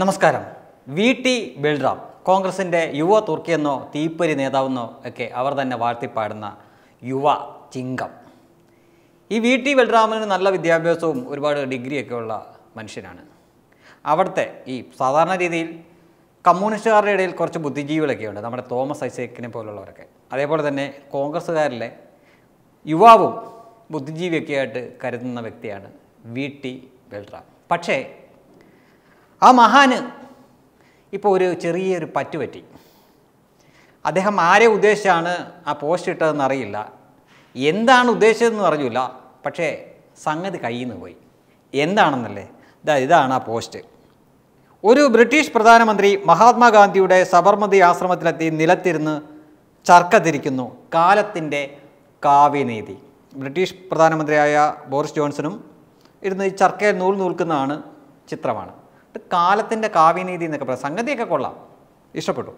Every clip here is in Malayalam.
നമസ്കാരം വി ടി ബൽറാം കോൺഗ്രസിൻ്റെ യുവ തുർക്കിയെന്നോ തീപ്പരി നേതാവെന്നോ ഒക്കെ അവർ തന്നെ വാഴ്ത്തിപ്പാടുന്ന യുവ ചിങ്കം ഈ വി ടി ബൽറാമിന് നല്ല വിദ്യാഭ്യാസവും ഒരുപാട് ഡിഗ്രിയൊക്കെ ഉള്ള മനുഷ്യനാണ് അവിടുത്തെ ഈ സാധാരണ രീതിയിൽ കമ്മ്യൂണിസ്റ്റുകാരുടെ ഇടയിൽ കുറച്ച് ബുദ്ധിജീവികളൊക്കെ ഉണ്ട് നമ്മുടെ തോമസ് ഐസേക്കിനെ പോലുള്ളവരൊക്കെ അതേപോലെ തന്നെ കോൺഗ്രസ്സുകാരിലെ യുവാവും ബുദ്ധിജീവിയൊക്കെ ആയിട്ട് കരുതുന്ന വ്യക്തിയാണ് വി ടി ബൽറാം പക്ഷേ ആ മഹാന് ഇപ്പോൾ ഒരു ചെറിയൊരു പറ്റുപറ്റി അദ്ദേഹം ആരെ ഉദ്ദേശിച്ചാണ് ആ പോസ്റ്റ് ഇട്ടതെന്ന് അറിയില്ല എന്താണ് ഉദ്ദേശിച്ചതെന്ന് അറിഞ്ഞില്ല പക്ഷേ സംഗതി കയ്യിൽ നിന്ന് പോയി എന്താണെന്നല്ലേ ഇതാ ഇതാണ് ആ പോസ്റ്റ് ഒരു ബ്രിട്ടീഷ് പ്രധാനമന്ത്രി മഹാത്മാഗാന്ധിയുടെ സബർമതി ആശ്രമത്തിലെത്തി നിലത്തിരുന്ന് ചർക്ക തിരിക്കുന്നു കാലത്തിൻ്റെ കാവ്യനീതി ബ്രിട്ടീഷ് പ്രധാനമന്ത്രിയായ ബോറിസ് ജോൺസണും ഇരുന്ന് ഈ ചർക്കയിൽ നൂൽ നൂൽക്കുന്നതാണ് ചിത്രമാണ് കാലത്തിൻ്റെ കാവ്യനീതി എന്നൊക്കെ പറയാം സംഗതിയൊക്കെ കൊള്ളാം ഇഷ്ടപ്പെട്ടു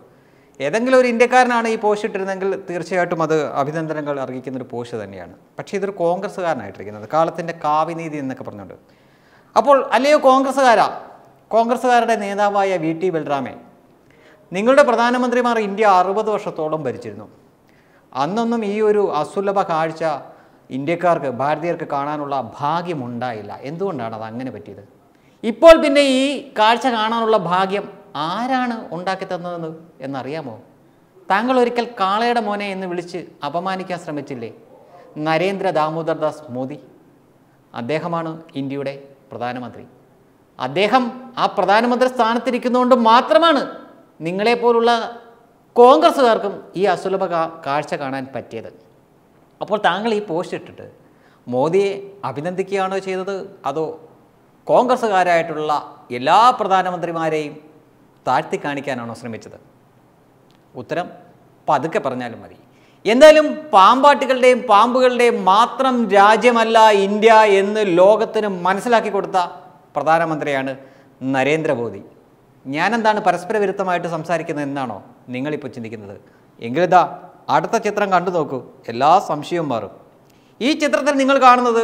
ഏതെങ്കിലും ഒരു ഇന്ത്യക്കാരനാണ് ഈ പോസ്റ്റ് ഇട്ടിരുന്നെങ്കിൽ തീർച്ചയായിട്ടും അത് അഭിനന്ദനങ്ങൾ അർഹിക്കുന്ന ഒരു പോസ്റ്റ് തന്നെയാണ് പക്ഷേ ഇതൊരു കോൺഗ്രസ്സുകാരനായിട്ടിരിക്കുന്നത് കാലത്തിൻ്റെ കാവ്യനീതി എന്നൊക്കെ പറഞ്ഞുകൊണ്ട് അപ്പോൾ അല്ലയോ കോൺഗ്രസ്സുകാരാ കോൺഗ്രസ്സുകാരുടെ നേതാവായ വി ടി ബൽറാമെ നിങ്ങളുടെ പ്രധാനമന്ത്രിമാർ ഇന്ത്യ അറുപത് വർഷത്തോളം ഭരിച്ചിരുന്നു അന്നൊന്നും ഈ ഒരു അസുലഭ കാഴ്ച ഇന്ത്യക്കാർക്ക് ഭാരതീയർക്ക് കാണാനുള്ള ഭാഗ്യമുണ്ടായില്ല എന്തുകൊണ്ടാണ് അത് അങ്ങനെ പറ്റിയത് ഇപ്പോൾ പിന്നെ ഈ കാഴ്ച കാണാനുള്ള ഭാഗ്യം ആരാണ് ഉണ്ടാക്കി തന്നതെന്ന് എന്നറിയാമോ താങ്കൾ ഒരിക്കൽ കാളയുടെ മോനെ എന്ന് വിളിച്ച് അപമാനിക്കാൻ ശ്രമിച്ചില്ലേ നരേന്ദ്ര ദാമോദർ ദാസ് മോദി അദ്ദേഹമാണ് ഇന്ത്യയുടെ പ്രധാനമന്ത്രി അദ്ദേഹം ആ പ്രധാനമന്ത്രി സ്ഥാനത്തിരിക്കുന്നതുകൊണ്ട് മാത്രമാണ് നിങ്ങളെപ്പോലുള്ള കോൺഗ്രസ്സുകാർക്കും ഈ അസുലഭ കാഴ്ച കാണാൻ പറ്റിയത് അപ്പോൾ താങ്കൾ ഈ പോസ്റ്റ് ഇട്ടിട്ട് മോദിയെ അഭിനന്ദിക്കുകയാണോ ചെയ്തത് അതോ കോൺഗ്രസ്സുകാരായിട്ടുള്ള എല്ലാ പ്രധാനമന്ത്രിമാരെയും താഴ്ത്തി കാണിക്കാനാണോ ശ്രമിച്ചത് ഉത്തരം പതുക്കെ പറഞ്ഞാലും മതി എന്തായാലും പാമ്പാട്ടുകളുടെയും പാമ്പുകളുടെയും മാത്രം രാജ്യമല്ല ഇന്ത്യ എന്ന് ലോകത്തിന് മനസ്സിലാക്കി കൊടുത്ത പ്രധാനമന്ത്രിയാണ് നരേന്ദ്രമോദി ഞാനെന്താണ് പരസ്പര വിരുദ്ധമായിട്ട് സംസാരിക്കുന്നത് എന്നാണോ നിങ്ങളിപ്പോൾ ചിന്തിക്കുന്നത് എങ്കിലിതാ അടുത്ത ചിത്രം കണ്ടു നോക്കൂ എല്ലാ സംശയവും മാറും ഈ ചിത്രത്തിൽ നിങ്ങൾ കാണുന്നത്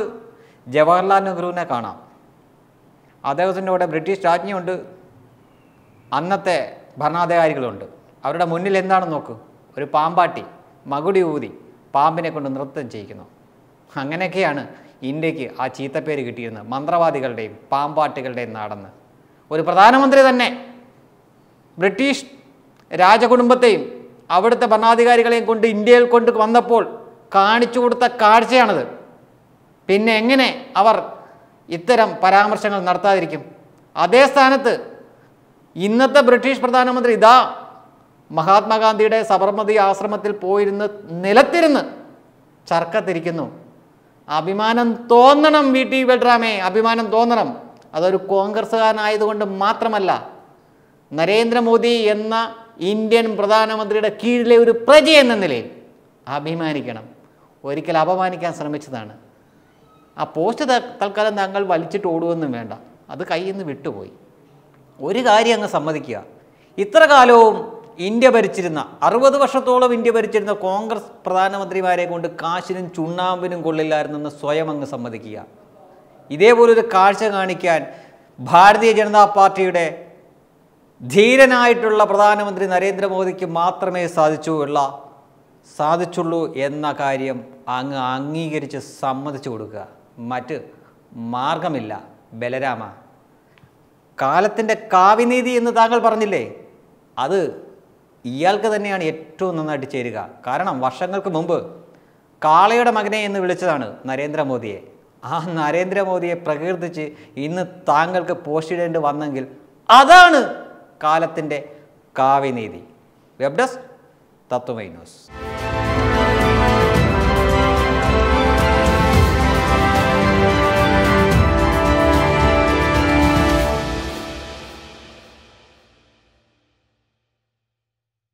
ജവഹർലാൽ നെഹ്റുവിനെ കാണാം അദ്ദേഹത്തിൻ്റെ കൂടെ ബ്രിട്ടീഷ് രാജ്ഞിയുണ്ട് അന്നത്തെ ഭരണാധികാരികളുണ്ട് അവരുടെ മുന്നിൽ എന്താണെന്ന് നോക്ക് ഒരു പാമ്പാട്ടി മകുടി ഊതി പാമ്പിനെ കൊണ്ട് നൃത്തം ചെയ്യിക്കുന്നു അങ്ങനെയൊക്കെയാണ് ഇന്ത്യക്ക് ആ ചീത്തപ്പേര് കിട്ടിയിരുന്നത് മന്ത്രവാദികളുടെയും പാമ്പാട്ടികളുടെയും നാടെന്ന് ഒരു പ്രധാനമന്ത്രി തന്നെ ബ്രിട്ടീഷ് രാജകുടുംബത്തെയും അവിടുത്തെ ഭരണാധികാരികളെയും കൊണ്ട് ഇന്ത്യയിൽ കൊണ്ട് വന്നപ്പോൾ കാണിച്ചു കൊടുത്ത കാഴ്ചയാണത് പിന്നെ എങ്ങനെ അവർ ഇത്തരം പരാമർശങ്ങൾ നടത്താതിരിക്കും അതേ സ്ഥാനത്ത് ഇന്നത്തെ ബ്രിട്ടീഷ് പ്രധാനമന്ത്രി ഇതാ മഹാത്മാഗാന്ധിയുടെ സബർമതി ആശ്രമത്തിൽ പോയിരുന്ന് നിലത്തിരുന്ന് ചർക്കത്തിരിക്കുന്നു അഭിമാനം തോന്നണം വി ടി ബൽറാമേ അഭിമാനം തോന്നണം അതൊരു കോൺഗ്രസ്സുകാരനായതുകൊണ്ട് മാത്രമല്ല നരേന്ദ്രമോദി എന്ന ഇന്ത്യൻ പ്രധാനമന്ത്രിയുടെ കീഴിലെ ഒരു പ്രജ എന്ന നിലയിൽ അഭിമാനിക്കണം ഒരിക്കൽ അപമാനിക്കാൻ ശ്രമിച്ചതാണ് ആ പോസ്റ്റ് തൽക്കാലം താങ്കൾ വലിച്ചിട്ട് ഓടുമെന്നും വേണ്ട അത് കയ്യിൽ നിന്ന് വിട്ടുപോയി ഒരു കാര്യം അങ്ങ് സമ്മതിക്കുക ഇത്ര കാലവും ഇന്ത്യ ഭരിച്ചിരുന്ന അറുപത് വർഷത്തോളം ഇന്ത്യ ഭരിച്ചിരുന്ന കോൺഗ്രസ് പ്രധാനമന്ത്രിമാരെ കൊണ്ട് കാശിനും ചുണ്ണാമ്പിനും കൊള്ളില്ലായിരുന്നെന്ന് സ്വയം അങ്ങ് സമ്മതിക്കുക ഇതേപോലൊരു കാഴ്ച കാണിക്കാൻ ഭാരതീയ ജനതാ പാർട്ടിയുടെ ധീരനായിട്ടുള്ള പ്രധാനമന്ത്രി നരേന്ദ്രമോദിക്ക് മാത്രമേ സാധിച്ചു ഉള്ള സാധിച്ചുള്ളൂ എന്ന കാര്യം അങ്ങ് അംഗീകരിച്ച് സമ്മതിച്ചു കൊടുക്കുക മറ്റ് മാർഗമില്ല ബലരാമ കാലത്തിൻ്റെ കാവ്യനീതി എന്ന് താങ്കൾ പറഞ്ഞില്ലേ അത് ഇയാൾക്ക് തന്നെയാണ് ഏറ്റവും നന്നായിട്ട് ചേരുക കാരണം വർഷങ്ങൾക്ക് മുമ്പ് കാളയുടെ മകനെ എന്ന് വിളിച്ചതാണ് നരേന്ദ്രമോദിയെ ആ നരേന്ദ്രമോദിയെ പ്രകീർത്തിച്ച് ഇന്ന് താങ്കൾക്ക് പോസ്റ്റ് ഇടേണ്ടി വന്നെങ്കിൽ അതാണ് കാലത്തിൻ്റെ കാവ്യനീതി വെബ്ഡസ് ഡെസ്ക് തത്വമൈ ന്യൂസ്